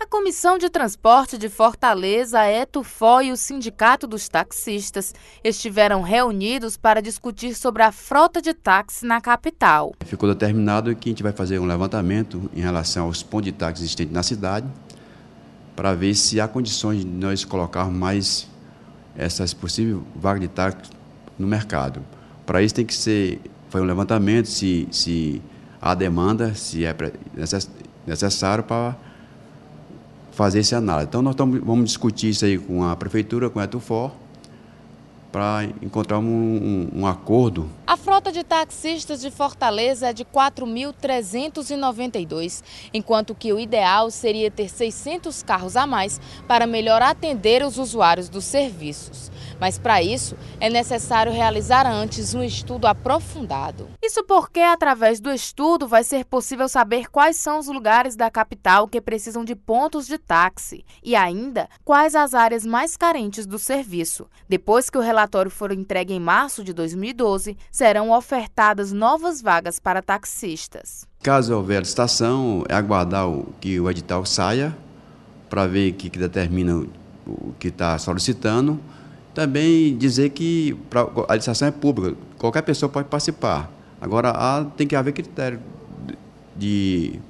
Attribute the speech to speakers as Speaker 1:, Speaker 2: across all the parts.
Speaker 1: A Comissão de Transporte de Fortaleza, a ETUFO e o Sindicato dos Taxistas estiveram reunidos para discutir sobre a frota de táxi na capital.
Speaker 2: Ficou determinado que a gente vai fazer um levantamento em relação aos pontos de táxi existentes na cidade, para ver se há condições de nós colocarmos mais essas possíveis vagas de táxi no mercado. Para isso tem que ser foi um levantamento se, se há demanda, se é necessário para fazer esse análise. Então, nós tamo, vamos discutir isso aí com a prefeitura, com a Etufor, para encontrar um, um, um acordo
Speaker 1: a frota de taxistas de Fortaleza é de 4.392, enquanto que o ideal seria ter 600 carros a mais para melhor atender os usuários dos serviços. Mas para isso, é necessário realizar antes um estudo aprofundado. Isso porque, através do estudo, vai ser possível saber quais são os lugares da capital que precisam de pontos de táxi e ainda quais as áreas mais carentes do serviço. Depois que o relatório for entregue em março de 2012, serão ofertadas novas vagas para taxistas.
Speaker 2: Caso houver licitação, é aguardar que o edital saia para ver o que, que, determina o que está solicitando. Também dizer que pra, a licitação é pública, qualquer pessoa pode participar. Agora, há, tem que haver critério de,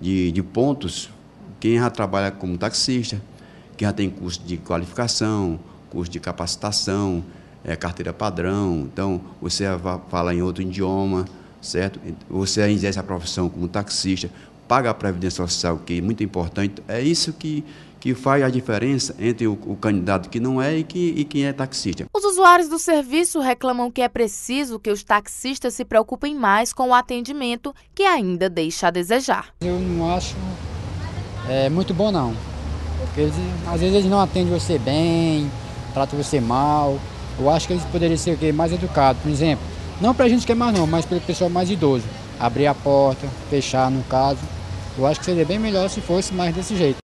Speaker 2: de, de pontos. Quem já trabalha como taxista, quem já tem curso de qualificação, curso de capacitação, é, carteira padrão, então você fala em outro idioma, certo? Você exerce a profissão como taxista, paga a previdência social, que é muito importante. É isso que, que faz a diferença entre o, o candidato que não é e, que, e quem é taxista.
Speaker 1: Os usuários do serviço reclamam que é preciso que os taxistas se preocupem mais com o atendimento, que ainda deixa a desejar. Eu não acho
Speaker 2: é, muito bom, não. Porque eles, às vezes eles não atendem você bem, tratam você mal. Eu acho que eles poderiam ser mais educados, por exemplo. Não para a gente que é mais não, mas para o pessoal mais idoso. Abrir a porta, fechar no caso. Eu acho que seria bem melhor se fosse mais desse jeito.